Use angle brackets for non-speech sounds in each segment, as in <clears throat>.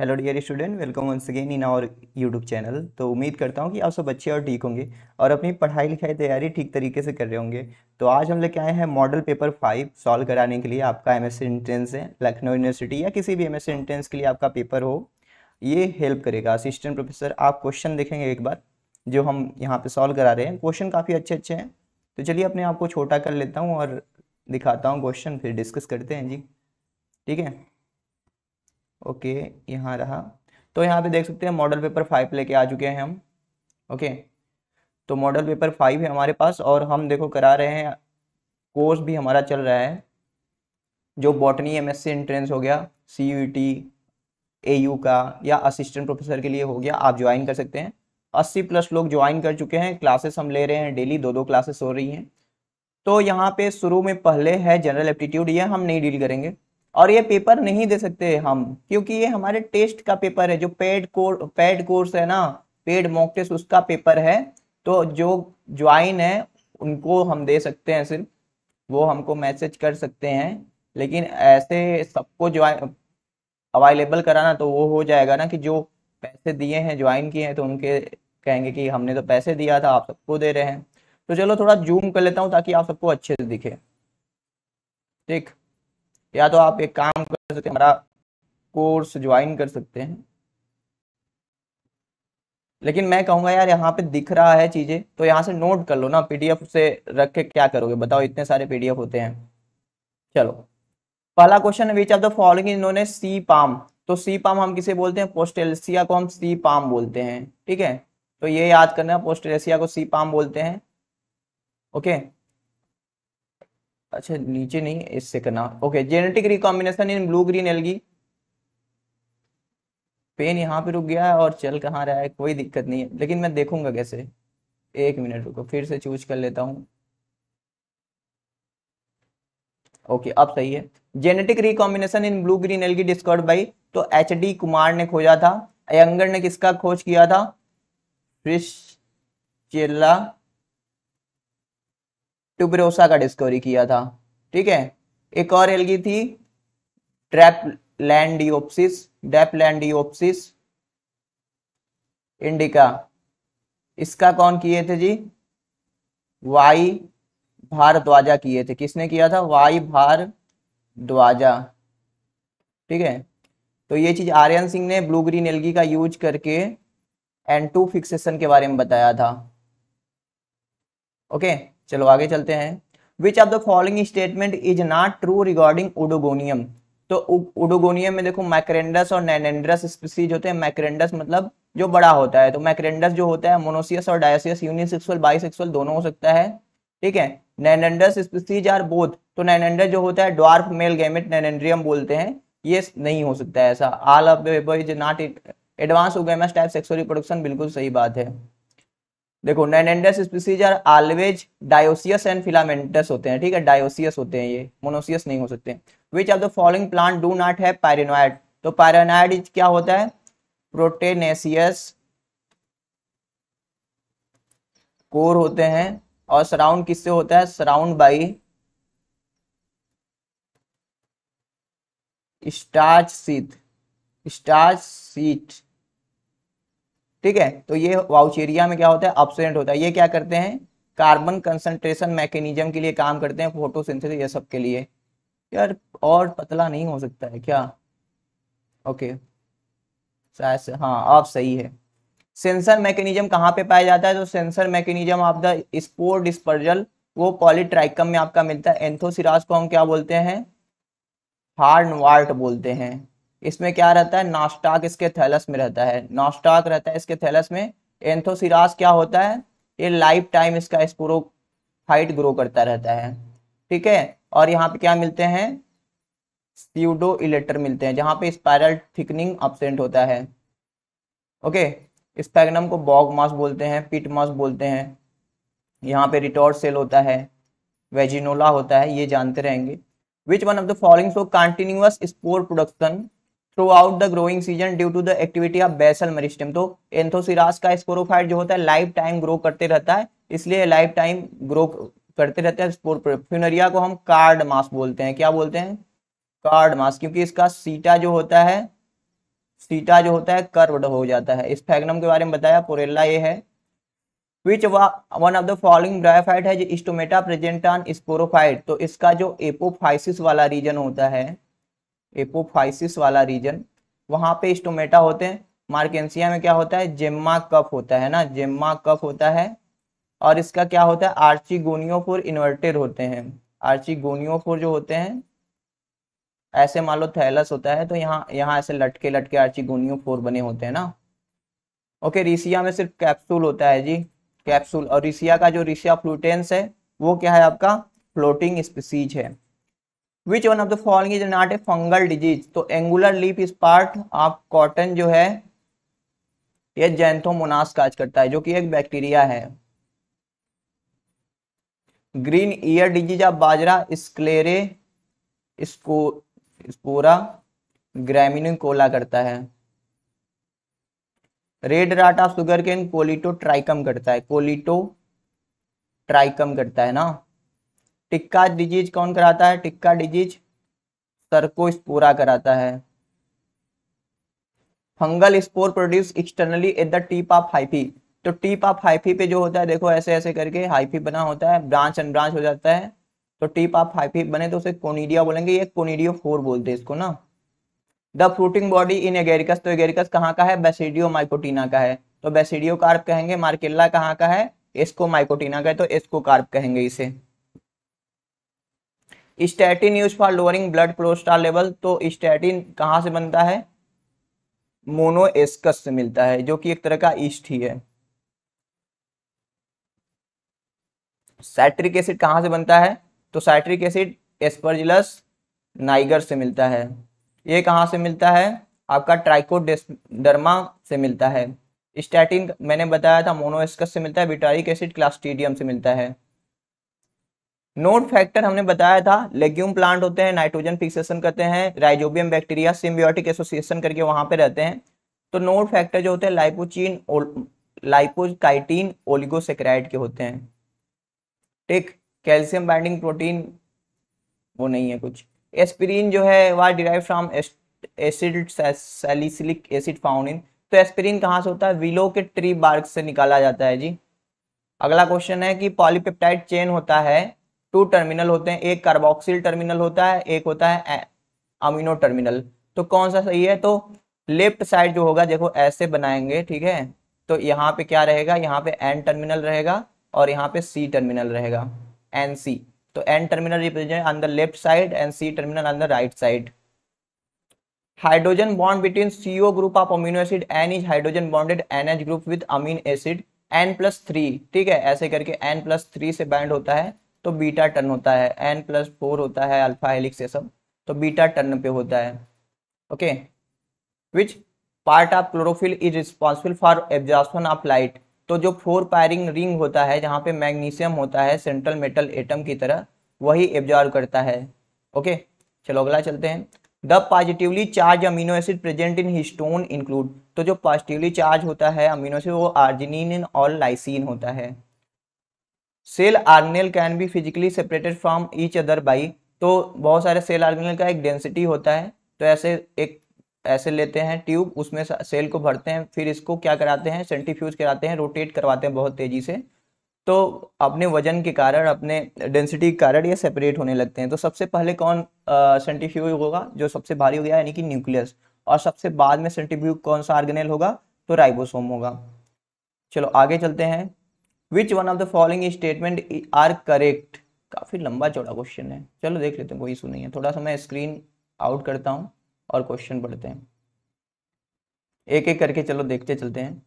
Hello dear student welcome once again in our YouTube channel तो उम्मीद करता हूँ कि आप सब अच्छे और ठीक होंगे और अपनी पढ़ाई लिखाई तैयारी ठीक तरीके से कर रहे होंगे तो आज हम लेके आए हैं मॉडल पेपर फाइव सॉल्व कराने के लिए आपका एम एस एंट्रेंस है लखनऊ यूनिवर्सिटी या किसी भी एम एस एंट्रेंस के लिए आपका पेपर हो ये हेल्प करेगा असिस्टेंट प्रोफेसर आप क्वेश्चन देखेंगे एक बार जो हम यहाँ पर सॉल्व करा रहे हैं क्वेश्चन काफ़ी अच्छे अच्छे हैं तो चलिए अपने आप को छोटा कर लेता हूँ और दिखाता हूँ क्वेश्चन फिर डिस्कस करते हैं जी ठीक है ओके यहाँ रहा तो यहाँ पे देख सकते हैं मॉडल पेपर फाइव लेके आ चुके हैं हम ओके तो मॉडल पेपर फाइव है हमारे पास और हम देखो करा रहे हैं कोर्स भी हमारा चल रहा है जो बॉटनी एम एस एंट्रेंस हो गया C U T A U का या असिस्टेंट प्रोफेसर के लिए हो गया आप ज्वाइन कर सकते हैं अस्सी प्लस लोग ज्वाइन कर चुके हैं क्लासेस हम ले रहे हैं डेली दो दो क्लासेस हो रही हैं तो यहाँ पे शुरू में पहले है जनरल एप्टीट्यूड ये हम नहीं डील करेंगे और ये पेपर नहीं दे सकते हम क्योंकि ये हमारे टेस्ट का पेपर है जो पेड कोर पेड कोर्स है ना पेड मॉक टेस्ट उसका पेपर है तो जो ज्वाइन है उनको हम दे सकते हैं सिर्फ वो हमको मैसेज कर सकते हैं लेकिन ऐसे सबको ज्वाइन अवेलेबल कराना तो वो हो जाएगा ना कि जो पैसे दिए हैं ज्वाइन किए हैं तो उनके कहेंगे कि हमने तो पैसे दिया था आप सबको दे रहे हैं तो चलो थोड़ा जूम कर लेता हूँ ताकि आप सबको अच्छे से दिखे ठीक या तो आप एक काम कर सकते हैं हमारा कोर्स ज्वाइन कर सकते हैं लेकिन मैं कहूंगा यार यहाँ पे दिख रहा है चीज़ें तो यहाँ से नोट कर लो ना पीडीएफ से रख के क्या करोगे बताओ इतने सारे पीडीएफ होते हैं चलो पहला question which of the following इन्होंने सी पाम तो सी पाम हम किसे बोलते हैं पोस्टेलसिया को हम सी पाम बोलते हैं ठीक है तो ये याद करना पोस्टेलसिया को सी पाम बोलते हैं ओके अच्छा नीचे नहीं इससे करना okay genetic recombination in blue green algae पेन यहाँ पे रुक गया है और चल कहाँ रहा है कोई दिक्कत नहीं है लेकिन मैं देखूंगा कैसे एक मिनट रुको फिर से चूज कर लेता हूँ ओके अब सही है genetic recombination in blue green algae discovered by तो एच डी कुमार ने खोजा था अयंगर ने किसका खोज किया था फिश चेला ट्यूबरोसा का डिस्कवरी किया था ठीक है एक और एलगी थी ट्रैप लैंडियोप्सिस लैंडियोप्सिस इंडिका इसका कौन किए थे जी वाई भारद्वाजा किए थे किसने किया था वाई भारद्वाजा ठीक है तो ये चीज आर्यन सिंह ने ब्लू ग्रीन एलगी का यूज करके एन टू फिक्सेशन के बारे में बताया था ओके चलो आगे चलते हैं which of the following statement is not true regarding Oedogonium तो ओडोगोनियम में देखो मैक्रेंडस और नैनेंड्रस स्पीसीज होते हैं मैक्रेंडस मतलब जो बड़ा होता है तो मैक्रेंडस जो होता है मोनोसियस और डायोसियस यूनिसेक्सुअल बाइसेक्सुअल दोनों हो सकता है ठीक है नैनेंड्रस स्पीसीज आर बोथ तो नैनेंडस जो होता है ड्वार्फ मेल गैमेट नैनेंड्रियम बोलते हैं ये नहीं हो सकता है ऐसा all of the not advance oogamous type sexual reproduction बिल्कुल सही बात है देखो nannandrous species are always dioecious and filamentous होते हैं ठीक है डायोसियस होते हैं ये मोनोसियस नहीं हो सकते which of the following plant do not है पायरेनॉइड तो पायरेनॉइड क्या होता है प्रोटेनेसियस कोर होते हैं और सराउंड किससे होता है surround by starch sheath starch sheath ठीक है तो ये वाउचेरिया में क्या होता है अपसेंट होता है ये क्या करते हैं कार्बन कंसंट्रेशन मैकेनिज्म के लिए काम करते हैं फोटोसिंथेसिस ये सब के लिए यार और पतला नहीं हो सकता है क्या ओके हाँ आप सही है सेंसर मैकेनिज्म कहाँ पे पाया जाता है तो censer mechanism of the spore dispersal वो पॉलीट्राइकम में आपका मिलता है एंथोसिराज को हम क्या बोलते हैं हार्न वार्ट बोलते हैं इसमें क्या रहता है नास्टाक इसके थैलस में रहता है नास्टाक रहता है इसके थैलस में एंथोसिरास क्या होता है ये लाइफ टाइम इसका हाइट ग्रो करता रहता है ठीक है और यहाँ पे क्या मिलते हैं स्यूडो इलेक्टर मिलते हैं जहाँ पे स्पायरल थिकनिंग अपसेंट होता है ओके स्पैग्नम को बॉग मास बोलते हैं पिट मास बोलते हैं यहाँ पे रिटॉर्ट सेल होता है वेजिनोला होता है ये जानते रहेंगे which one of the following so continuous spore production throughout the growing season due to the activity of basal meristem तो एंथोसिरास का स्पोरोफाइट जो होता है लाइफ टाइम ग्रो करते रहता है इसलिए लाइफ टाइम ग्रो करते रहते हैं फ्यूनरिया को हम कार्ड मास बोलते हैं क्या बोलते हैं कार्ड मास क्योंकि इसका सीटा जो होता है सीटा जो होता है कर्व्ड हो जाता है इस फैगनम के बारे में बताया पोरेला ये है which one of the following bryophyte है जो स्टोमेटा प्रेजेंट ऑन स्पोरोफाइट तो इसका जो एपोफाइसिस वाला रीजन होता है एपोफाइसिस वाला रीजन वहां पे स्टोमेटा होते हैं मार्केंसिया में क्या होता है जेम्मा कप होता है ना जेम्मा कप होता है और इसका क्या होता है आर्चिगोनियोफोर इन्वर्टेड होते हैं आर्चिगोनियोफोर जो होते हैं ऐसे मान लो थैलस होता है तो यहाँ यहाँ ऐसे लटके लटके आर्चिगोनियोफोर बने होते हैं ना ओके रिसिया में सिर्फ कैप्सूल होता है जी कैप्सूल और रिसिया का जो रिसिया फ्लूटेंस है वो क्या है आपका फ्लोटिंग स्पीसीज है which one of the following is not a fungal disease तो angular leaf is part of cotton जो है ये जैंथोमोनास काज करता है जो कि एक बैक्टीरिया है green ear disease of bajra Sclerospora graminicola करता है red rot of sugarcane Colletotrichum करता है कोलिटो ट्राइकम करता है ना टिक्का डिजीज कौन कराता है टिक्का डिजीज सरकोस्पोरा कराता है fungal spore produce externally at the tip of hyphae तो टीप ऑफ हाइफी पे जो होता है देखो ऐसे ऐसे करके हाइफी बना होता है ब्रांच एंड ब्रांच हो जाता है तो टीप ऑफ हाइफी बने तो उसे कोनिडिया बोलेंगे ये कोनिडियो फोर बोलते हैं इसको ना the fruiting body in Agaricus तो एगेरिकस कहाँ का है बेसिडियो माइकोटीना का है तो बेसिडियो कार्प कहेंगे मार्केला कहाँ का है इसको माइकोटीना का है तो इसको कार्प कहेंगे इसे statin use for lowering blood cholesterol level तो स्टैटिन कहाँ से बनता है मोनोएस्कस से मिलता है जो कि एक तरह का ईस्ट ही है साइट्रिक एसिड कहाँ से बनता है तो साइट्रिक एसिड एस्पर्जिलस नाइगर से मिलता है ये कहाँ से मिलता है आपका ट्राइकोडर्मा से मिलता है स्टैटिन मैंने बताया था मोनोएस्कस से मिलता है बिटारिक एसिड क्लास्टीडियम से मिलता है नोड फैक्टर हमने बताया था लेग्यूम प्लांट होते हैं नाइट्रोजन फिक्सेशन करते हैं राइजोबियम बैक्टीरिया सिम्बियोटिक एसोसिएशन करके वहां पे रहते हैं तो नोड फैक्टर जो होते हैं लाइपोचीन लाइपोकाइटीन ओलिगोसेक्राइड के होते हैं ठीक कैल्शियम बाइंडिंग प्रोटीन वो नहीं है कुछ एस्पिरिन जो है वह derive from acid salicylic acid found in तो एस्पिरिन कहाँ से होता है विलो के ट्री बार्क से निकाला जाता है जी अगला क्वेश्चन है कि पॉलीपेप्टाइड चेन होता है टू टर्मिनल होते हैं एक कार्बोक्सिल टर्मिनल होता है एक होता है अमीनो टर्मिनल तो कौन सा सही है तो लेफ्ट साइड जो होगा देखो ऐसे बनाएंगे ठीक है तो यहाँ पे क्या रहेगा यहाँ पे एन टर्मिनल रहेगा और यहाँ पे सी टर्मिनल रहेगा एन सी तो N terminal represent on the left side N C terminal on the right side hydrogen bond between C O group of amino acid N is hydrogen bonded N H group with amine acid N plus three ठीक है ऐसे करके N plus three से bind होता है तो beta turn होता है एन प्लस फोर होता है अल्फा हेलिक्स ये सब तो बीटा टर्न पे होता है okay which part of chlorophyll is responsible for absorption of light तो जो फोर पायरिंग रिंग होता है जहाँ पे मैग्नीशियम होता है सेंट्रल मेटल एटम की तरह वही एब्जॉर्व करता है ओके चलो अगला चलते हैं the positively charge amino acid present in histone include तो जो पॉजिटिवली चार्ज होता है अमीनो एसिड वो आर्जिनिन और लाइसिन होता है cell organelle can be physically separated from each other by तो बहुत सारे सेल आर्गनेल का एक डेंसिटी होता है तो ऐसे एक ऐसे लेते हैं ट्यूब उसमें सेल को भरते हैं फिर इसको क्या कराते हैं सेंटीफ्यूज कराते हैं रोटेट करवाते हैं बहुत तेज़ी से तो अपने वजन के कारण अपने डेंसिटी के कारण ये सेपरेट होने लगते हैं तो सबसे पहले कौन सेंटीफ्यूज होगा जो सबसे भारी हो गया यानी कि न्यूक्लियस और सबसे बाद में सेंटीफ्यूज कौन सा आर्गनेल होगा तो राइबोसोम होगा चलो आगे चलते हैं which one of the following statement are correct काफ़ी लंबा चौड़ा क्वेश्चन है चलो देख लेते हैं कोई इशू नहीं है थोड़ा सा मैं स्क्रीन आउट करता हूँ और क्वेश्चन पढ़ते हैं एक एक करके चलो देखते चलते हैं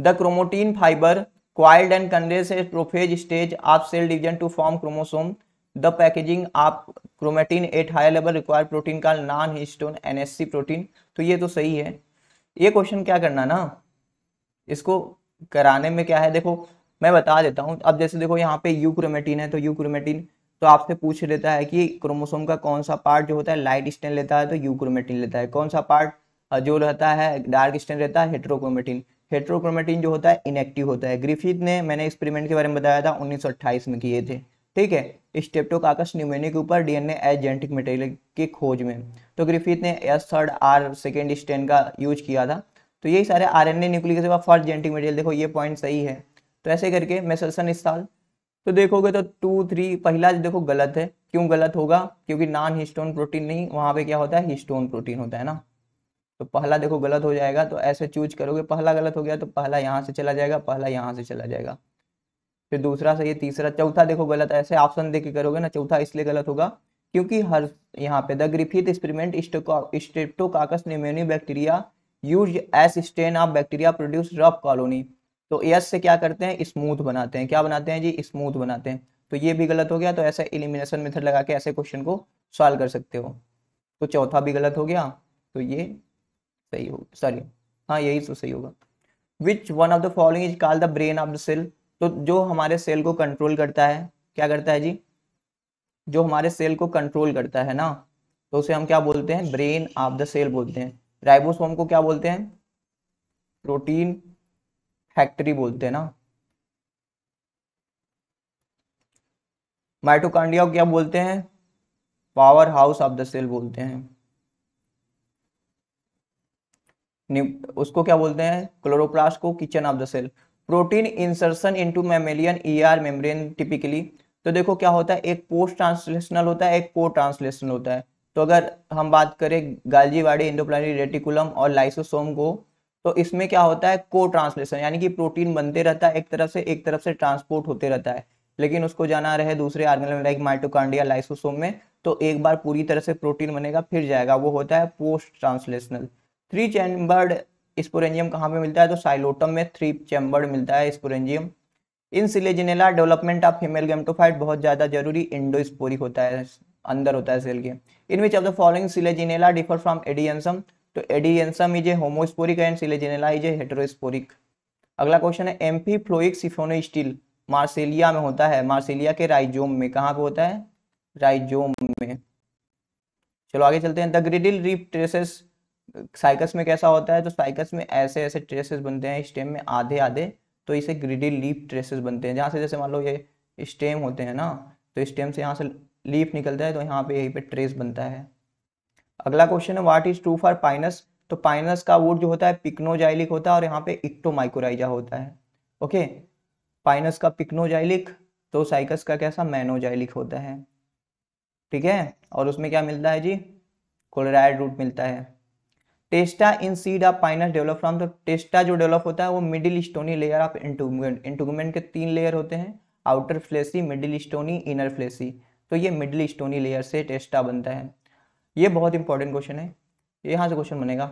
the chromatin fibre coiled and condense prophase stage of cell division to form chromosome the packaging आप chromatin at high level require protein का नॉन हिस्टोन एनएससी प्रोटीन तो ये तो सही है ये क्वेश्चन क्या करना ना इसको कराने में क्या है देखो मैं बता देता हूँ अब जैसे देखो यहाँ पे यू क्रोमेटीन है तो यू क्रोमेटिन तो आपसे पूछ लेता है कि क्रोमोसोम का कौन सा पार्ट जो होता है लाइट स्टेन लेता है तो यू क्रोमेटिन लेता है कौन सा पार्ट जो रहता है डार्क स्टेन रहता है हेट्रोक्रोमेटीन हेट्रोक्रोमेटीन जो होता है इनएक्टिव होता है ग्रिफिथ ने मैंने एक्सपेरिमेंट के बारे में बताया था उन्नीस में किए थे ठीक है स्टेप्टोकाकस न्यूमेनिक के ऊपर डीएनए एजेंटिक जेनेटिक मटेरियल की खोज में तो ग्रिफिथ ने S third R second strain का यूज किया था तो यही सारे R N A nucleic acid first genetic material देखो ये पॉइंट सही है तो ऐसे करके मेसलसन स्थल तो देखोगे तो टू थ्री पहला देखो गलत है क्यों गलत होगा क्योंकि नॉन हिस्टोन प्रोटीन नहीं वहां पे क्या होता है हिस्टोन प्रोटीन होता है ना तो पहला देखो गलत हो जाएगा तो ऐसे चूज करोगे पहला गलत हो गया तो पहला यहाँ से चला जाएगा पहला यहाँ से चला जाएगा फिर दूसरा सही है तीसरा चौथा देखो गलत ऐसे ऑप्शन दे के करोगे ना चौथा इसलिए गलत होगा क्योंकि हर यहाँ पे the Griffith experiment Streptococcus pneumoniae bacteria use S strain of bacteria produce rough colony तो एस से क्या करते हैं स्मूथ बनाते हैं क्या बनाते हैं जी स्मूथ बनाते हैं तो ये भी गलत हो गया तो ऐसे एलिमिनेशन मेथड लगा के ऐसे क्वेश्चन को सॉल्व कर सकते हो तो चौथा भी गलत हो गया तो ये सही होगा सॉरी हाँ यही तो सही होगा which one of the following is call the brain of the cell तो जो हमारे सेल को कंट्रोल करता है क्या करता है जी जो हमारे सेल को कंट्रोल करता है ना तो उसे हम क्या बोलते हैं ब्रेन ऑफ द सेल बोलते हैं राइबोसोम को क्या बोलते हैं प्रोटीन फैक्ट्री बोलते हैं ना माइटोकांडिया को क्या बोलते हैं powerhouse of the cell बोलते हैं उसको क्या बोलते हैं क्लोरोप्लास्ट को kitchen of the cell protein insertion into mammalian ER membrane typically तो देखो क्या होता है एक पोस्ट ट्रांसलेशनल होता है एक को ट्रांसलेशनल होता है तो अगर हम बात करें गालजीवाड़ी इंडोप्लानी रेटिकुलम और लाइसोसोम को तो इसमें क्या होता है को ट्रांसलेशन यानी कि प्रोटीन बनते रहता है एक तरफ से एक तरफ से ट्रांसपोर्ट होते रहता है लेकिन उसको जाना रहे दूसरे आर्गन लाइक माइटोकांडिया लाइसोसोम में तो एक बार पूरी तरह से प्रोटीन बनेगा फिर जाएगा वो होता है post translational three chambered sporangium कहाँ पे मिलता है तो साइलोटम में थ्री चैम्बर्ड मिलता है sporangium in Selaginella development of female gametophyte बहुत ज़्यादा जरूरी इंडोस्पोरिक होता है अंदर होता है सेल के in which of the following Selaginella differ from Adiantum तो Adiantum is a homosporic and Selaginella is a heterosporic अगला क्वेश्चन है amphiphloic siphonostele Marsilea में होता है मार्सिलिया के राइजोम में कहाँ पे होता है राइजोम में चलो आगे चलते हैं the girdle leaf traces Cycas में कैसा होता है तो साइकस में ऐसे ऐसे ट्रेसेस बनते हैं स्टेम में आधे आधे तो इसे ग्रिडिल लीप ट्रेसेस बनते हैं जहाँ से जैसे मान लो ये स्टेम होते हैं ना तो स्टेम से यहाँ से लीफ निकलता है तो यहाँ पे यहीं पे ट्रेस बनता है अगला क्वेश्चन है what is true for Pinus तो पाइनस का वुड जो होता है पिक्नोजाइलिक होता है और यहाँ पे इक्टोमाइकोराइजा होता है ओके पाइनस का पिक्नोजाइलिक तो साइकस का कैसा मैनोजाइलिक होता है ठीक है और उसमें क्या मिलता है जी कोलोराइड रूट मिलता है testa in seed of Pinus develop from तो टेस्टा जो डेवलप होता है वो middle stony layer of integument integument के तीन लेयर होते हैं outer fleshy middle stony inner fleshy तो ये मिडल स्टोनी लेयर से टेस्टा बनता है ये बहुत इंपॉर्टेंट क्वेश्चन है यहाँ से क्वेश्चन बनेगा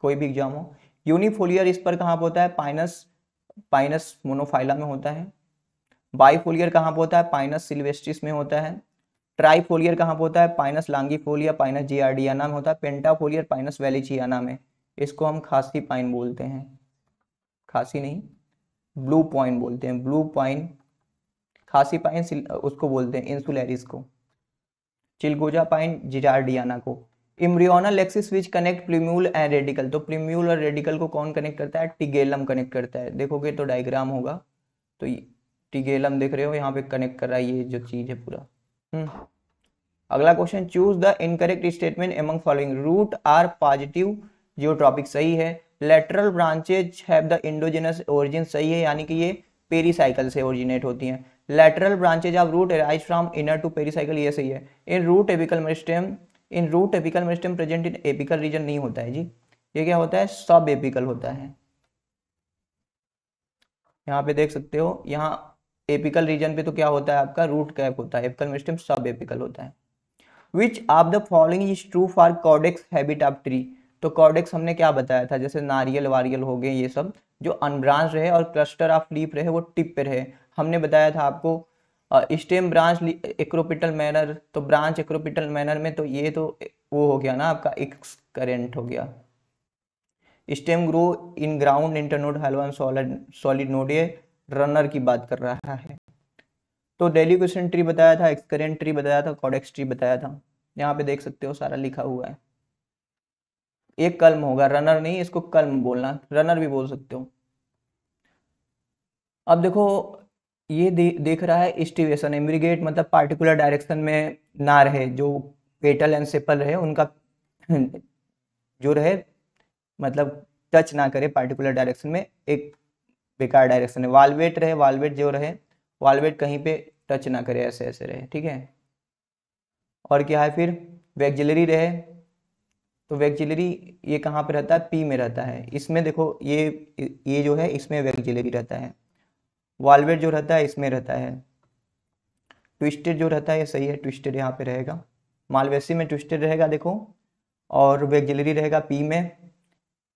कोई भी एग्जाम हो यूनिफोलियर इस पर कहाँ पर होता है पाइनस पाइनस मोनोफाइला में होता है बाईफोलियर कहाँ पर होता है पाइनस सिल्वेस्टिस में होता है ट्राईफोलियर कहाँ पर होता है पाइनस लांगीफोलिया पाइनस जियार्डियाना में होता है पेंटाफोलियर पाइनस वैलीचियाना में इसको हम खासी पाइन बोलते हैं खासी नहीं ब्लू पॉइंट बोलते हैं ब्लू पॉइंट खासी पाइन उसको बोलते हैं इंसुलरिस को चिलगोजा पाइन जिजारडियाना को embryonal axis which connect plumule and radicle तो प्रीम्यूल और रेडिकल को कौन कनेक्ट करता है टिगेलम कनेक्ट करता है देखोगे तो डायग्राम होगा तो टिगेलम देख रहे हो यहाँ पे कनेक्ट कर रहा है ये जो चीज़ है पूरा हम्म। अगला question choose the incorrect statement among following root are positive geotropic सही है lateral branches have the endogenous origin सही है यानी कि ये पेरीसाइकिल से ओरिजिनेट होती हैं lateral branches of root arise from inner to pericycle ये सही है in root apical meristem in root apical meristem present in apical region नहीं होता है जी ये क्या होता है सब एपिकल होता है यहाँ पे देख सकते हो यहाँ एपिकल रीजन पे तो क्या होता है आपका रूट कैप होता है एपिकल मेरिस्टेम सब एपिकल होता है which of the following is true for caudex habit of tree तो कॉर्डेक्स हमने क्या बताया था जैसे नारियल वारियल हो गए ये सब जो अनब्रांच रहे और क्लस्टर ऑफ लीप रहे वो टिप पे रहे हमने बताया था आपको स्टेम ब्रांच एक्रोपिटल मैनर तो ब्रांच एक्रोपिटल मैनर में तो ये तो वो हो गया ना आपका एक्स करेंट हो गया stem grow in ground internode hollow solid solid ये रनर की बात कर रहा है तो डेली क्वेश्चन ट्री बताया था एक्सकरेंट ट्री बताया था कॉडेक्स ट्री बताया था यहाँ पे देख सकते हो सारा लिखा हुआ है ये कलम होगा रनर नहीं इसको कलम बोलना रनर भी बोल सकते हो अब देखो ये दे, देख रहा है स्टिवेशन इमरीगेट मतलब पार्टिकुलर डायरेक्शन में ना रहे जो पेटल एंड सेपल रहे उनका <clears throat> जो रहे मतलब टच ना करे पार्टिकुलर डायरेक्शन में एक बेकार डायरेक्शन है वालवेट रहे वालवेट जो रहे वालवेट कहीं पे टच ना करे ऐसे ऐसे रहे ठीक है और क्या है फिर वेगजलरी रहे तो वैक्जिलरी ये कहाँ पे रहता है पी में रहता है इसमें देखो ये ये जो है इसमें वैक्जिलरी रहता है वालवेट जो रहता है इसमें रहता है ट्विस्टेड जो रहता है सही है ट्विस्टेड यहाँ पे रहेगा मालवेसी में ट्विस्टेड रहेगा देखो और वैक्जिलरी रहेगा पी में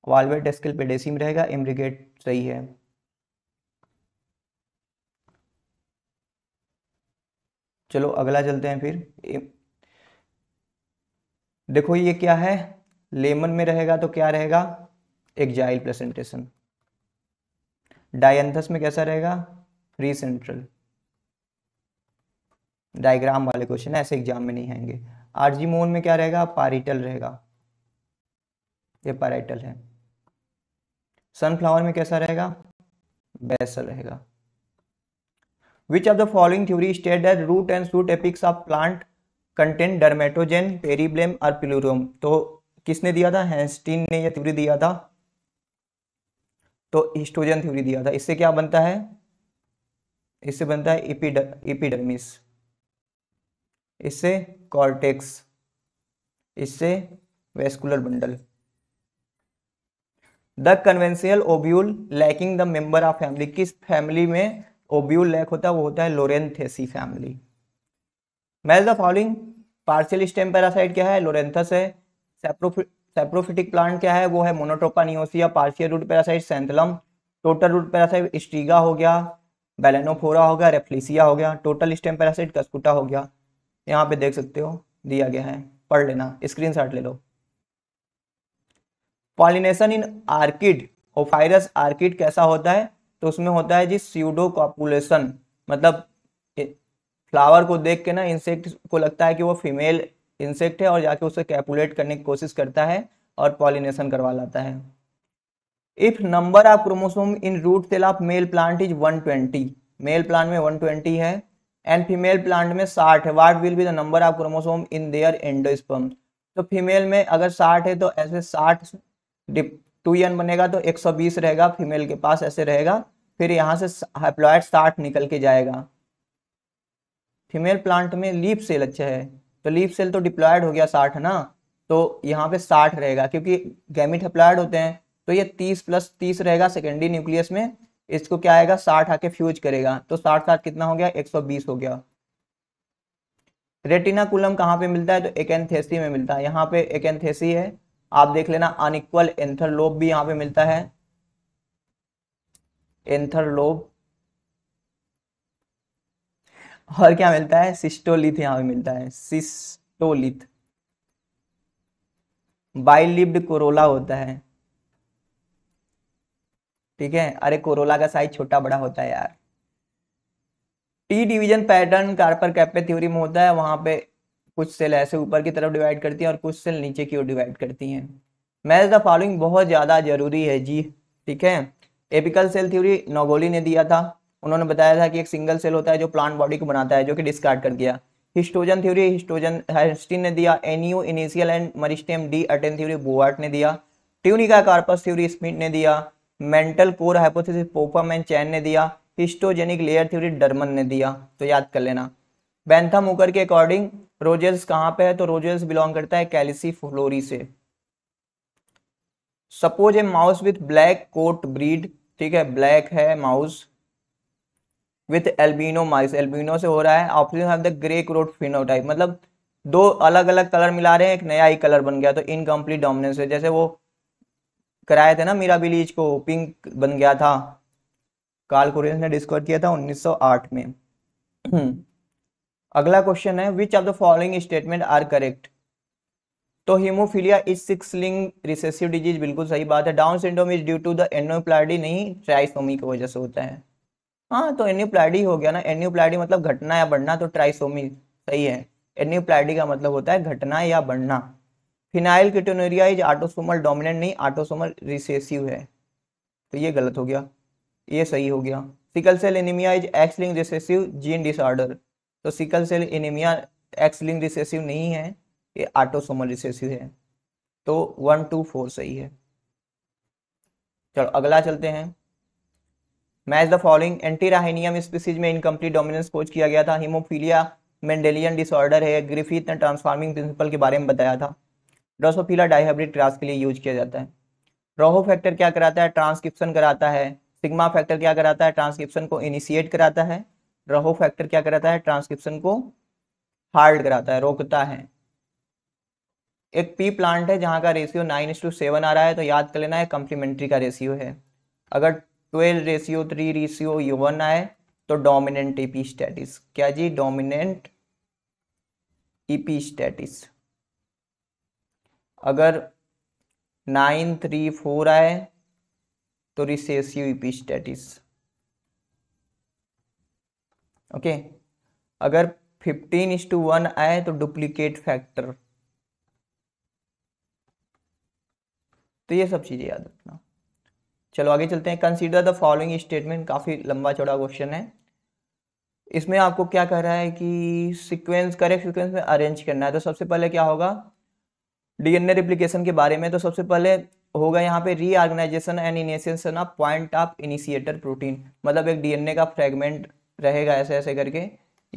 वालवेट स्किल पेडेसी में रहेगा एमरिगेट सही है चलो अगला चलते हैं फिर देखो ये क्या है लेमन में रहेगा तो क्या रहेगा एग्जाइल प्रेजेंटेशन डायंथस में कैसा रहेगा फ्री सेंट्रल डायग्राम वाले क्वेश्चन ऐसे एग्जाम में नहीं आएंगे आर्जीमोन में क्या रहेगा पारिटल रहेगा ये पारिटल है सनफ्लावर में कैसा रहेगा बेसल रहेगा which of the following theory state that root and shoot apex of plant content dermatogen periblem और प्लूरोम तो किसने दिया था हैंस्टीन ने यह थ्योरी दिया था तो हिस्टोजन थ्योरी दिया था इससे क्या बनता है इससे बनता है इपीडर्मिस इससे कॉर्टेक्स इससे vascular bundle the conventional ovule lacking the member of family किस फैमिली में ओब्यूल लैक होता है वो होता है Loranthaceae family match the following partial stem parasite क्या है लोरेंथस है सेप्रोफिटिक प्लांट क्या है वो है मोनोट्रोपानियोसिया partial root parasite Santalum total root parasite Striga हो गया बेलेनोफोरा हो गया रेफ्लिसिया हो गया टोटल स्टेम पैरासाइट कस्कुटा हो गया यहाँ पे देख सकते हो दिया गया है पढ़ लेना स्क्रीन ले लो pollination in orchid Ophrys orchid कैसा होता है तो उसमें होता है जी सीडो कॉपुलेशन मतलब फ्लावर को देख के ना इंसेक्ट को लगता है कि वो फीमेल इंसेक्ट है और जाके उसे कैपुलेट करने की कोशिश करता है और पॉलिनेशन करवा लाता है if number of chromosome in root cell of male plant is 120 male plant में 120 है एंड फीमेल प्लांट में 60 है what will be the number of chromosome in their endosperm तो फीमेल में अगर 60 है तो ऐसे 60 टू एन बनेगा तो 120 रहेगा फीमेल के पास ऐसे रहेगा फिर यहाँ से हेप्लॉयड 60 निकल के जाएगा फीमेल प्लांट में लीफ सेल अच्छा है तो लीफ सेल तो डिप्लॉयड हो गया साठ ना तो यहाँ पे साठ रहेगा क्योंकि गैमिट अप्लाइड होते हैं तो ये तीस प्लस तीस रहेगा सेकेंडरी न्यूक्लियस में इसको क्या आएगा साठ आके फ्यूज करेगा तो साठ साठ कितना हो गया एक सौ बीस हो गया रेटिना कुलम कहाँ पे मिलता है तो एकेंथेसी में मिलता है यहाँ पे एकेंथेसी है आप देख लेना अनइक्वल एंथरलोब भी यहाँ पे मिलता है एंथरलोब और क्या मिलता है सिस्टोलिथ यहाँ पे मिलता है सिस्टोलिथ बाइलिब्ड कोरोला होता है ठीक है अरे कोरोला का साइज छोटा बड़ा होता है यार टी डिवीजन पैटर्न कार्पर कैपे थ्योरी में होता है वहां पे कुछ सेल ऐसे ऊपर की तरफ डिवाइड करती हैं और कुछ सेल नीचे की ओर डिवाइड करती हैं मैच द फॉलोइंग बहुत ज़्यादा जरूरी है जी ठीक है एपिकल सेल थ्योरी नोगोली ने दिया था उन्होंने बताया था कि एक सिंगल सेल होता है जो प्लांट बॉडी को बनाता है जो कि डिस्कार्ड कर दिया हिस्टोजन थ्योरी हिस्टोजन हेस्टिन ने दिया एनयू इनिशियल एंड मरिस्टेम डी अटेन थ्योरी बोवार्ट ने दिया ट्यूनिका कार्पस थ्योरी स्मिथ ने दिया mantle core hypothesis Popham and Chan ने दिया हिस्टोजेनिक लेयर थ्योरी डरमन ने दिया तो याद कर लेना बैंथम उकर के अकॉर्डिंग रोजेस कहाँ पे है तो रोजेस बिलोंग करता है कैलिसी फ्लोरी से suppose a mouse with black coat breed ठीक है ब्लैक है mouse with albino mice albino से हो रहा है option have the grey crowd phenotype मतलब दो अलग अलग कलर मिला रहे हैं एक नया ही कलर बन गया तो इनकम्प्लीट डोमिनेंस है जैसे वो कराए थे ना मीरा बिलीज को पिंक बन गया था कार्ल कोरियंस ने डिस्कवर किया था 1908 में <clears throat> अगला क्वेश्चन है which of the following statement are correct तो haemophilia is sex link recessive disease बिल्कुल सही बात है Down syndrome is due to the aneuploidy नहीं ट्राइसोमी की वजह से होता है हाँ तो एन्यूप्लाइडी हो गया ना एन्यूप्लाइडी मतलब घटना या बढ़ना तो ट्राइसोमी सही है एन्यूप्लाइडी का मतलब होता है घटना या बढ़ना phenylketonuria is autosomal dominant नहीं ऑटोसोमल रिसेसिव है तो ये गलत हो गया ये सही हो गया sickle cell anaemia is X link recessive gene disorder तो sickle cell anaemia X link recessive नहीं है ये ऑटोसोमल रिसेसिव है तो वन टू फोर सही है चलो अगला चलते हैं match the following Antirrhinum species में इनकम्प्लीट डोमिनेंस खोज किया गया था हिमोफीलिया मेंडेलियन डिसऑर्डर है ग्रिफिथ ने ट्रांसफार्मिंग प्रिंसिपल के बारे में बताया था ड्रोसोफीला डाइहाइब्रिड क्लास के लिए यूज किया जाता है रोहो फैक्टर क्या कराता है ट्रांसक्रिप्शन कराता है सिग्मा फैक्टर क्या कराता है ट्रांसक्रिप्शन को इनिशिएट कराता है रोहो फैक्टर क्या कराता है ट्रांसक्रिप्शन को हार्ड कराता है रोकता है एक पी प्लांट है जहां का रेशियो नाइन टू सेवन आ रहा है तो याद कर लेना है कंप्लीमेंट्री का रेशियो है अगर ट्वेल्व रेशियो थ्री रेशियो यून वन आए तो डोमिनेंट ईपी स्टैटिस क्या जी डोमिनेंट ईपी स्टैटिस अगर नाइन थ्री फोर आए तो रिसेसिव ईपी स्टैटिस ओके अगर फिफ्टीन इज टू वन आए तो डुप्लीकेट फैक्टर तो ये सब चीज़ें याद रखना चलो आगे चलते हैं कंसीडर द फॉलोइंग स्टेटमेंट काफ़ी लंबा चौड़ा क्वेश्चन है इसमें आपको क्या कह रहा है कि सीक्वेंस करेक्ट सीक्वेंस में अरेंज करना है तो सबसे पहले क्या होगा डीएनए रिप्लिकेशन के बारे में तो सबसे पहले होगा यहाँ पे reorganisation and initiation of point of initiator protein मतलब एक डीएनए का फ्रेगमेंट रहेगा ऐसे ऐसे करके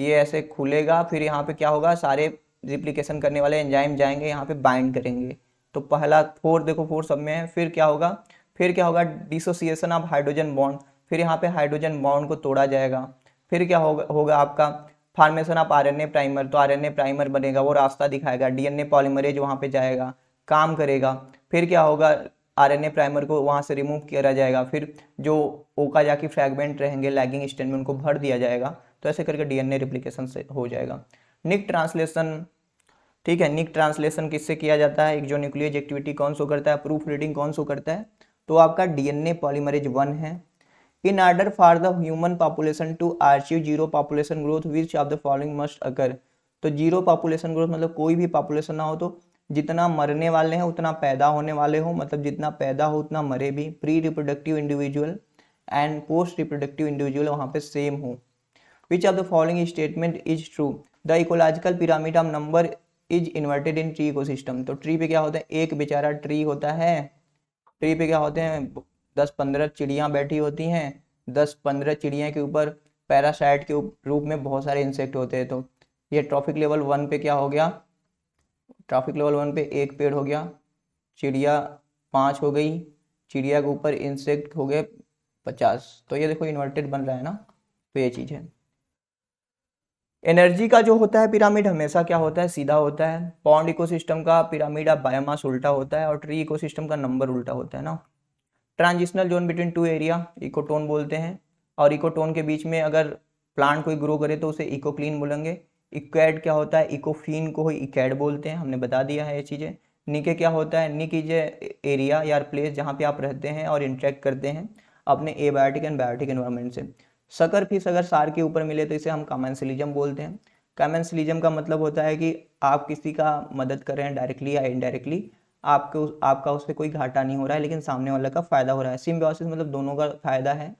ये ऐसे खुलेगा फिर यहाँ पे क्या होगा सारे रिप्लिकेशन करने वाले एंजाइम जाएंगे यहाँ पे बाइंड करेंगे तो पहला फोर देखो फोर सब में है फिर क्या होगा फिर क्या होगा डिसोसिएशन ऑफ हाइड्रोजन बॉन्ड फिर यहाँ पे हाइड्रोजन बॉन्ड को तोड़ा जाएगा फिर क्या होगा होगा आपका फार्मेशन ऑफ आर प्राइमर तो आर प्राइमर बनेगा वो रास्ता दिखाएगा डी ए पॉलीमरेज वहाँ पर जाएगा काम करेगा फिर क्या होगा आरएनए प्राइमर को वहाँ से रिमूव किया जाएगा फिर जो ओका जाके फ्रैगमेंट रहेंगे लैगिंग स्टैंड में उनको भर दिया जाएगा तो ऐसे करके डीएनए रिप्लिकेशन से हो जाएगा निक ट्रांसलेशन ठीक है निक ट्रांसलेशन किससे किया जाता है एक जो न्यूक्लियज एक्टिविटी कौन सो करता है प्रूफ रीडिंग कौन सो करता है तो आपका डीएनए पॉलीमरेज वन है in order for the human population to achieve zero population growth which of the following must occur तो जीरो पॉपुलेशन ग्रोथ मतलब कोई भी पॉपुलेशन ना हो तो जितना मरने वाले हैं उतना पैदा होने वाले हो मतलब जितना पैदा हो उतना मरे भी pre reproductive individual and post reproductive individual वहाँ पे सेम हो which of the following statement is true the ecological pyramid of number is inverted in tree ecosystem तो ट्री पे क्या होता है एक बेचारा ट्री होता है ट्री पे क्या होते हैं दस पंद्रह चिड़ियाँ बैठी होती हैं दस पंद्रह चिड़िया के ऊपर पैरासाइट के रूप में बहुत सारे इंसेक्ट होते हैं तो ये ट्रॉफिक लेवल वन पे क्या हो गया ट्रॉफिक लेवल वन पे एक पेड़ हो गया चिड़िया पाँच हो गई चिड़िया के ऊपर इंसेक्ट हो गए पचास तो ये देखो इन्वर्टेड बन रहा है ना तो ये चीज़ है एनर्जी का जो होता है पिरामिड हमेशा क्या होता है सीधा होता है पॉन्ड इकोसिस्टम का पिरामिड आप बायोमास उल्टा होता है और ट्री इकोसिस्टम का नंबर उल्टा होता है ना transitional zone between two area ecotone बोलते हैं और इकोटोन के बीच में अगर प्लांट कोई ग्रो करे तो उसे इकोक्लीन बोलेंगे इक्वेड क्या होता है इकोफीन को इक्वेड बोलते हैं हमने बता दिया है ये चीज़ें निके क्या होता है निक इज एरिया या प्लेस जहाँ पे आप रहते हैं और इंट्रैक्ट करते हैं अपने एबायोटिक एंड बायोटिक एनवायरमेंट से सकर फीस अगर सार के ऊपर मिले तो इसे हम कॉमेंसिलिजम बोलते हैं कमेंसलिज्म का मतलब होता है कि आप किसी का मदद कर रहे हैं डायरेक्टली या इनडायरेक्टली आपके आपका उससे कोई घाटा नहीं हो रहा है लेकिन सामने वाले का फ़ायदा हो रहा है सिम्बियोसिस मतलब दोनों का फायदा है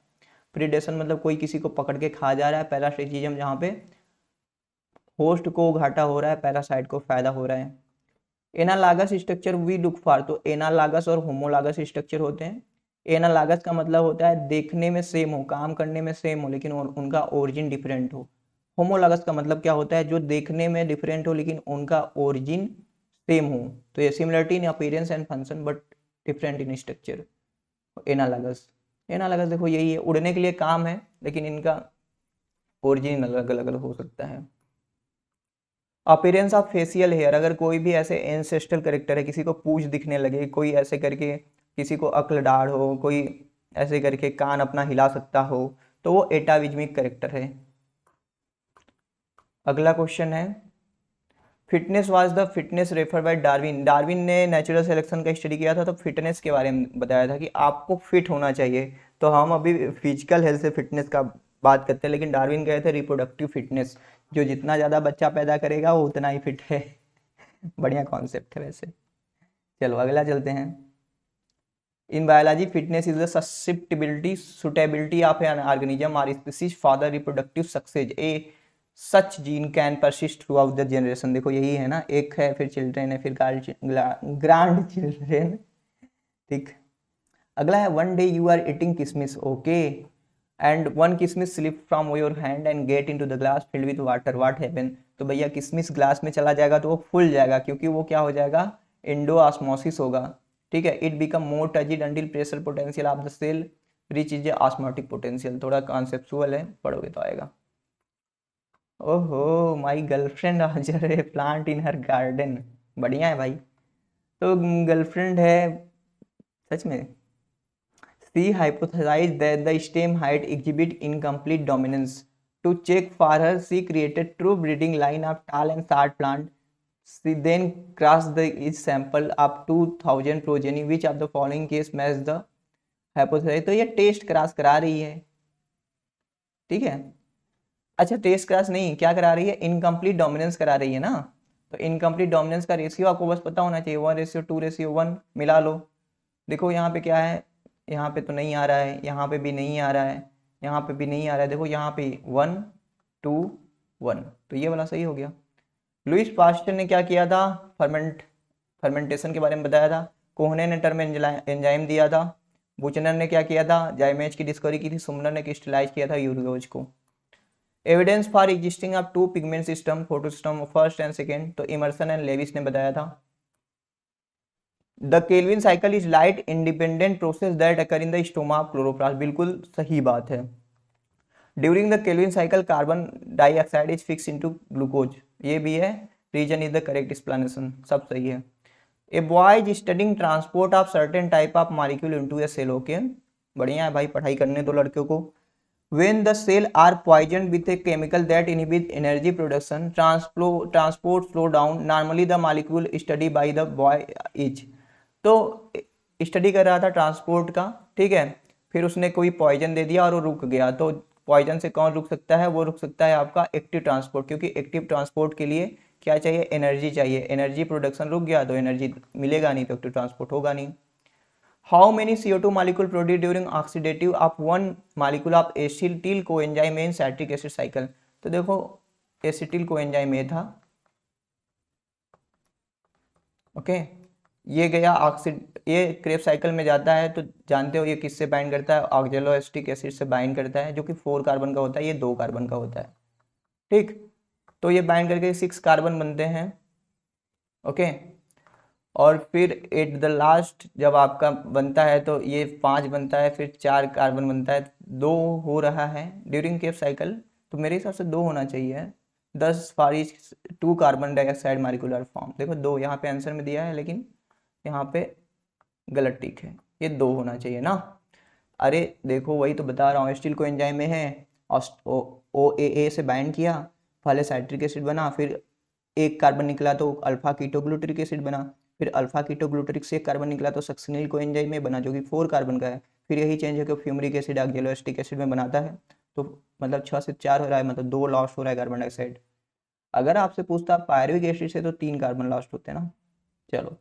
प्रिडेशन मतलब कोई किसी को पकड़ के खा जा रहा है पैरास्ट्रेटिज्म जहाँ पे होस्ट को घाटा हो रहा है पैरासाइट को फायदा हो रहा है analogous structure we look for तो एनालागस और होमोलागस स्ट्रक्चर होते हैं एनालागस का मतलब होता है देखने में सेम हो काम करने में सेम हो लेकिन उनका ओरिजिन डिफरेंट हो होमोलागस का मतलब क्या होता है जो देखने में डिफरेंट हो लेकिन उनका ओरिजिन सेम हो तो ये similarity in appearance and function but different in structure analogous analogous देखो यही है उड़ने के लिए काम है लेकिन इनका ओरिजिन अलग अलग हो सकता है अपीरेंस ऑफ फेसियल हेयर अगर कोई भी ऐसे एंसेस्ट्रल करेक्टर है किसी को पूछ दिखने लगे कोई ऐसे करके किसी को अकल डाढ़ हो कोई ऐसे करके कान अपना हिला सकता हो तो वो एटाविज्मिक करेक्टर है अगला क्वेश्चन है fitness was the fitness refer by Darwin Darwin ने नेचुरल सिलेक्शन का स्टडी किया था तो फिटनेस के बारे में बताया था कि आपको फिट होना चाहिए तो हम अभी फिजिकल हेल्थ से फिटनेस का बात करते हैं लेकिन डार्विन कहे थे रिप्रोडक्टिव फिटनेस जो जितना ज़्यादा बच्चा पैदा करेगा वो उतना ही फिट है <laughs> बढ़िया कॉन्सेप्ट है वैसे चलो अगला चलते हैं in biology fitness is susceptibility suitability of an organism or species for reproductive success a such gene can persist throughout the generation देखो यही है ना एक है फिर चिल्ड्रेन है फिर ग्रांड चिल्ड्रेन ठीक अगला है one day you are eating किसमिस ओके एंड वन किसमिस slip from your hand and get into the glass filled with water what happen तो भैया किसमिस ग्लास में चला जाएगा तो वो फुल जाएगा क्योंकि वो क्या हो जाएगा इंडो ऑस्मोसिस होगा ठीक है it become more turgid until pressure potential of the cell reaches osmotic potential थोड़ा कॉन्सेप्चुअल है पढ़ोगे तो आएगा ओहो माई गर्लफ्रेंड हाजिर है प्लांट इन हर गार्डन बढ़िया है भाई तो गर्लफ्रेंड है सच में she hypothesize that the stem height exhibit incomplete dominance to check for her she created true breeding line of tall and short plant she then cross the is sample up two thousand progeny which of the following case match the hypothesis तो ये test cross करा रही है ठीक है अच्छा test cross नहीं क्या करा रही है इनकम्प्लीट डोमिनेंस करा रही है ना तो इनकम्प्लीट डोमिनेंस का रेशियो आपको बस पता होना चाहिए one ratio two ratio one मिला लो देखो यहाँ पे क्या है यहाँ पे तो नहीं आ रहा है यहाँ पे भी नहीं आ रहा है यहाँ पे भी नहीं आ रहा है देखो यहाँ पे वन टू वन तो ये वाला सही हो गया लुइस पास्टर ने क्या किया था फर्मेंट फर्मेंटेशन के बारे में बताया था कोहने ने टर्म एंजाइम दिया था बुचनर ने क्या किया था जाइमेज की डिस्कवरी की थी सुमनर ने क्रिस्टलाइज किया था यूरोज को evidence for existing of two pigment system photo system first and second तो इमर्सन एंड लेविस ने बताया था the Calvin cycle is light independent process that occur in the stoma chloroplast बिल्कुल सही बात है during the Calvin cycle carbon dioxide is fix into glucose ये भी है reason is the correct explanation सब सही है a boy is studying transport of certain type of मारिक्यूल into a cell okay बढ़िया है भाई पढ़ाई करने दो लड़कियों को when the cell are poison with a chemical that inhibit energy production ट्रांसफ्लो transport flow down normally the molecule study by the boy is तो स्टडी कर रहा था ट्रांसपोर्ट का ठीक है फिर उसने कोई पॉइजन दे दिया और वो रुक गया तो पॉइजन से कौन रुक सकता है वो रुक सकता है आपका एक्टिव ट्रांसपोर्ट क्योंकि एक्टिव ट्रांसपोर्ट के लिए क्या चाहिए एनर्जी चाहिए एनर्जी प्रोडक्शन रुक गया तो एनर्जी मिलेगा नहीं तो एक्टिव ट्रांसपोर्ट होगा नहीं how many C O two molecule produce during oxidative आप वन मालिकुल आप acetyl coenzyme in citric acid cycle तो देखो एसिटिल को एंजाइम ए था ओके okay? ये गया ऑक्सीड ये क्रेप साइकिल में जाता है तो जानते हो ये किससे बाइंड करता है ऑक्जेलोस्टिक एसिड से बाइंड करता है जो कि फोर कार्बन का होता है ये दो कार्बन का होता है ठीक तो ये बाइंड करके सिक्स कार्बन बनते हैं ओके और फिर एट द लास्ट जब आपका बनता है तो ये पांच बनता है फिर चार कार्बन बनता है दो हो रहा है ड्यूरिंग केप साइकिल तो मेरे हिसाब से दो होना चाहिए दस फारिज two carbon dioxide molecular form देखो दो यहाँ पे आंसर में दिया है लेकिन यहाँ पे गलत ठीक है ये दो होना चाहिए ना अरे देखो वही तो बता रहा हूँ स्टील को एंजाइम में है ओ ए ए से बाइंड किया पहले साइट्रिक एसिड बना फिर एक कार्बन निकला तो अल्फा कीटोग्लूटरिक एसिड बना फिर अल्फा कीटोग्लूटरिक से एक कार्बन निकला तो सक्सनिल को एंजाइम में बना जो कि फोर कार्बन का है फिर यही चेंज है कि फ्यूमरिक एसिड एक्जेलोस्टिक एसिड में बनाता है तो मतलब छः से चार हो रहा है मतलब दो लॉस्ट हो रहा है कार्बन डाइऑक्साइड अगर आपसे पूछता पायरविक एसिड से तो तीन कार्बन लॉस्ट होते हैं ना चलो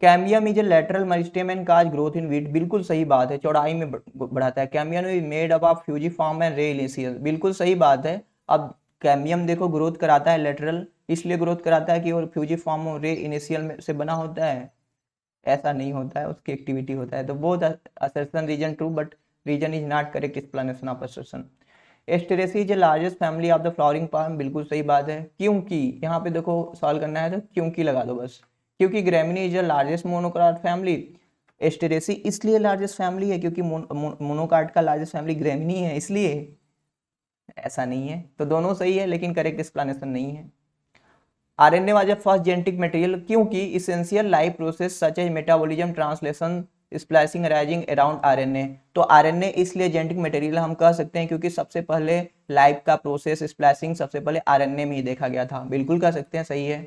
cambium is a lateral meristem and cause growth in width बिल्कुल सही बात है चौड़ाई में बढ़ाता है cambium is made up of fusiform and रेलिसियस बिल्कुल सही बात है अब कैमियम देखो ग्रोथ कराता है लेटरल इसलिए ग्रोथ कराता है कि और फ्यूजी फॉर्म और रे इनिशियल से बना होता है ऐसा नहीं होता है उसकी एक्टिविटी होता है तो बहुत assertion reason true but reason is not correct explanation of assertion Asteraceae is largest family of the flowering plant बिल्कुल सही बात है क्योंकि यहाँ पे देखो सॉल्व करना है तो क्योंकि लगा दो बस क्योंकि Gramineae is a largest monocot family Asteraceae इसलिए लार्जेस्ट फैमिली है क्योंकि मोनोकार्ड का लार्जेस्ट फैमिली ग्रेमिनी है इसलिए ऐसा नहीं है तो दोनों सही है लेकिन करेक्ट एक्सप्लेनेशन नहीं है R N A was a first genetic material क्योंकि essential life process such as metabolism translation splicing arising around A तो ए इसलिए जेनेटिक मटेरियल हम कह सकते हैं क्योंकि सबसे पहले लाइफ का प्रोसेस स्प्लाइसिंग सबसे पहले ए में ही देखा गया था बिल्कुल कह सकते हैं सही है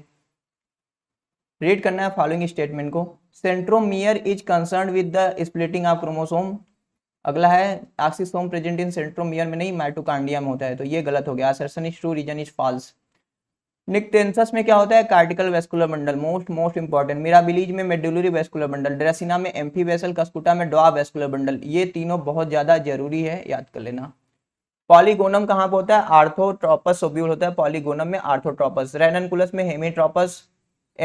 रीड करना है फॉलोइंग स्टेटमेंट को centromere is concern with the splitting of chromosome अगला है ऑक्सीसोम प्रेजेंट इन सेंट्रोमियर में नहीं माइटोकांडिया में होता है तो ये गलत हो गया assertion is true reason is false निकटेंसस में क्या होता है cortical vascular bundle most most important मेरा बिलीज में मेडुलरी वेस्कुलर बंडल ड्रेसिना में एम्फी वेसल कस्कुटा में डॉ वेस्कुलर बंडल ये तीनों बहुत ज़्यादा जरूरी है याद कर लेना पॉलीगोनम कहाँ पर होता है आर्थोट्रोपस ओब्यूल होता है पॉलीगोनम में आर्थोट्रोपस रेनकुलस में हेमीट्रोपस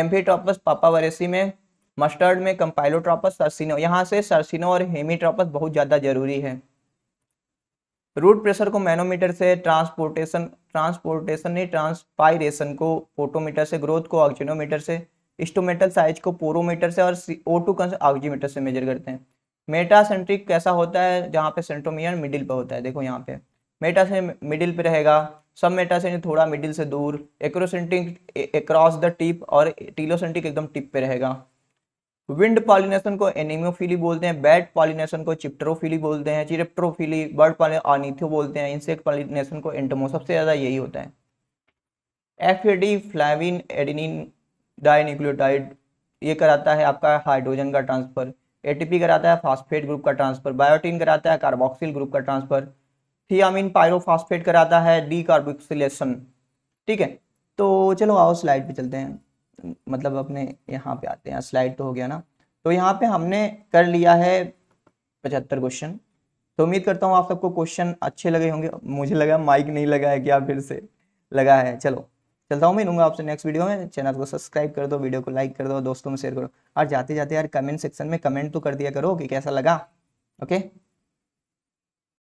एम्फीट्रोपस पापावरेसी में मस्टर्ड में कंपाइलोट्रॉपस सरसिनो यहाँ से सरसिनो और हेमीट्रॉपस बहुत ज़्यादा जरूरी है रूट प्रेशर को मैनोमीटर से ट्रांसपोर्टेशन ट्रांसपोर्टेशन नहीं ट्रांसपायरेशन को फोटोमीटर से ग्रोथ को ऑक्जिनोमीटर से स्टोमेटल साइज को पोरोमीटर से और ओ टू ऑक्जीमीटर से मेजर करते हैं मेटासेंट्रिक कैसा होता है जहाँ पे सेंट्रोमियर मिडिल पे होता है देखो यहाँ पे मेटा से मिडिल पे रहेगा सब मेटासेंट थोड़ा मिडिल से दूर एक्रोसेंटिक एक्रॉस द टिप और टीलोसेंटिक एकदम टिप पे रहेगा विंड पॉलिनेशन को एनीमियोफिली बोलते हैं बैट पॉलिनेशन को चिप्टरोफिली बोलते हैं चिरेप्ट्रोफिली बर्ड पॉलिन आनीथियो बोलते हैं इंसेक्ट पॉलिनेशन को एंटमो सबसे ज़्यादा यही होता है F A D adenine dinucleotide ये कराता है आपका हाइड्रोजन का ट्रांसफर एटीपी कराता है फास्फेट ग्रुप का ट्रांसफर बायोटिन कराता है कार्बोक्सिल ग्रुप का ट्रांसफर थियामिन पायरोफास्फेट कराता है डी कार्बोक्सिलेशन ठीक है तो चलो आओ स्लाइड पे चलते हैं मतलब अपने यहाँ पे आते हैं स्लाइड तो हो गया ना तो यहाँ पे हमने कर लिया है पचहत्तर क्वेश्चन तो उम्मीद करता हूँ आप सबको क्वेश्चन अच्छे लगे होंगे मुझे लगा माइक नहीं लगा है क्या फिर से लगा है चलो चलता हूँ मिलूंगा आपसे नेक्स्ट वीडियो में चैनल को सब्सक्राइब कर दो वीडियो को लाइक कर दो दोस्तों में शेयर करो और जाते जाते यार कमेंट सेक्शन में कमेंट तो कर दिया करो कि कैसा लगा ओके